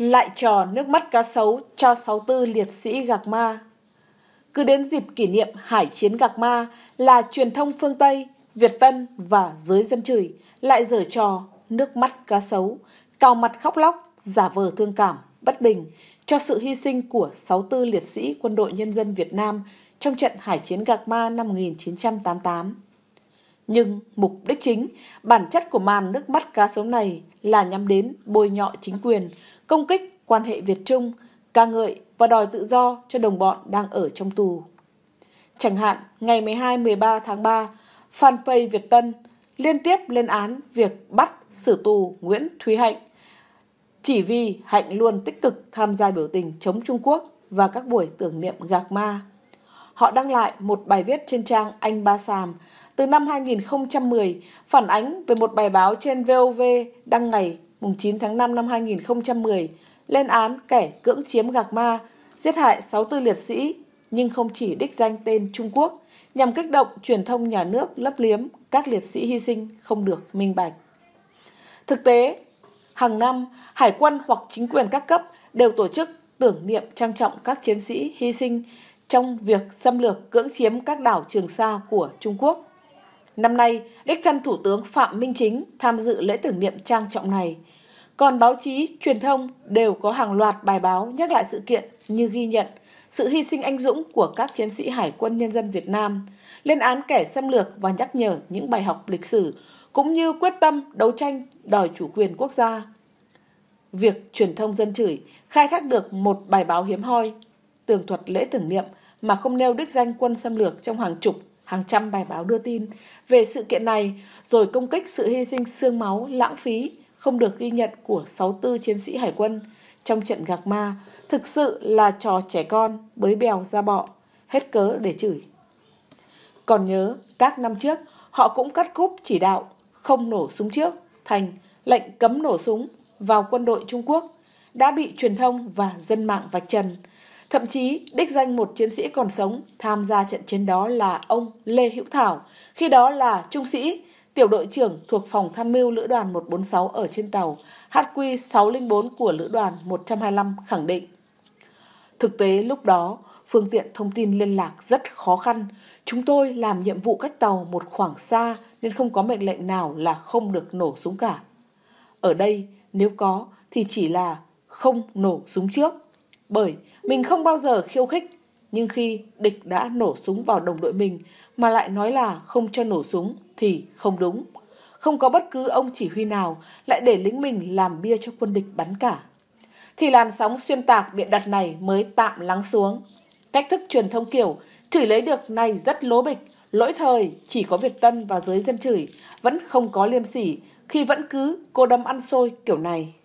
lại trò nước mắt cá sấu cho 64 liệt sĩ Gạc Ma. Cứ đến dịp kỷ niệm hải chiến Gạc Ma là truyền thông phương Tây, Việt Tân và giới dân chửi lại dở trò nước mắt cá sấu, cào mặt khóc lóc, giả vờ thương cảm, bất bình cho sự hy sinh của 64 liệt sĩ quân đội nhân dân Việt Nam trong trận hải chiến Gạc Ma năm 1988. Nhưng mục đích chính, bản chất của màn nước mắt cá sấu này là nhắm đến bôi nhọ chính quyền, công kích quan hệ Việt-Trung, ca ngợi và đòi tự do cho đồng bọn đang ở trong tù. Chẳng hạn, ngày 12-13 tháng 3, fanpage Việt Tân liên tiếp lên án việc bắt xử tù Nguyễn Thúy Hạnh chỉ vì Hạnh luôn tích cực tham gia biểu tình chống Trung Quốc và các buổi tưởng niệm gạc ma Họ đăng lại một bài viết trên trang Anh Ba Sàm từ năm 2010 phản ánh về một bài báo trên VOV đăng ngày 9 tháng 5 năm 2010 lên án kẻ cưỡng chiếm gạc ma, giết hại 64 liệt sĩ nhưng không chỉ đích danh tên Trung Quốc nhằm kích động truyền thông nhà nước lấp liếm các liệt sĩ hy sinh không được minh bạch. Thực tế, hàng năm, hải quân hoặc chính quyền các cấp đều tổ chức tưởng niệm trang trọng các chiến sĩ hy sinh trong việc xâm lược cưỡng chiếm các đảo Trường Sa của Trung Quốc. Năm nay, đích thân Thủ tướng Phạm Minh Chính tham dự lễ tưởng niệm trang trọng này. Còn báo chí, truyền thông đều có hàng loạt bài báo nhắc lại sự kiện như ghi nhận sự hy sinh anh dũng của các chiến sĩ Hải quân Nhân dân Việt Nam, lên án kẻ xâm lược và nhắc nhở những bài học lịch sử, cũng như quyết tâm đấu tranh đòi chủ quyền quốc gia. Việc truyền thông dân chửi khai thác được một bài báo hiếm hoi, tường thuật lễ tưởng niệm mà không nêu đích danh quân xâm lược trong hàng chục, hàng trăm bài báo đưa tin về sự kiện này, rồi công kích sự hy sinh xương máu, lãng phí, không được ghi nhận của 64 chiến sĩ hải quân trong trận gạc ma thực sự là trò trẻ con bới bèo ra bọ, hết cớ để chửi. Còn nhớ, các năm trước, họ cũng cắt cúp chỉ đạo không nổ súng trước thành lệnh cấm nổ súng vào quân đội Trung Quốc đã bị truyền thông và dân mạng vạch trần – Thậm chí, đích danh một chiến sĩ còn sống tham gia trận chiến đó là ông Lê Hữu Thảo, khi đó là trung sĩ, tiểu đội trưởng thuộc phòng tham mưu lữ đoàn 146 ở trên tàu HQ604 của lữ đoàn 125 khẳng định. Thực tế lúc đó, phương tiện thông tin liên lạc rất khó khăn. Chúng tôi làm nhiệm vụ cách tàu một khoảng xa nên không có mệnh lệnh nào là không được nổ súng cả. Ở đây, nếu có thì chỉ là không nổ súng trước bởi mình không bao giờ khiêu khích. Nhưng khi địch đã nổ súng vào đồng đội mình mà lại nói là không cho nổ súng thì không đúng. Không có bất cứ ông chỉ huy nào lại để lính mình làm bia cho quân địch bắn cả. Thì làn sóng xuyên tạc biện đặt này mới tạm lắng xuống. Cách thức truyền thông kiểu chửi lấy được này rất lố bịch, lỗi thời chỉ có Việt Tân và giới dân chửi vẫn không có liêm sỉ khi vẫn cứ cô đâm ăn xôi kiểu này.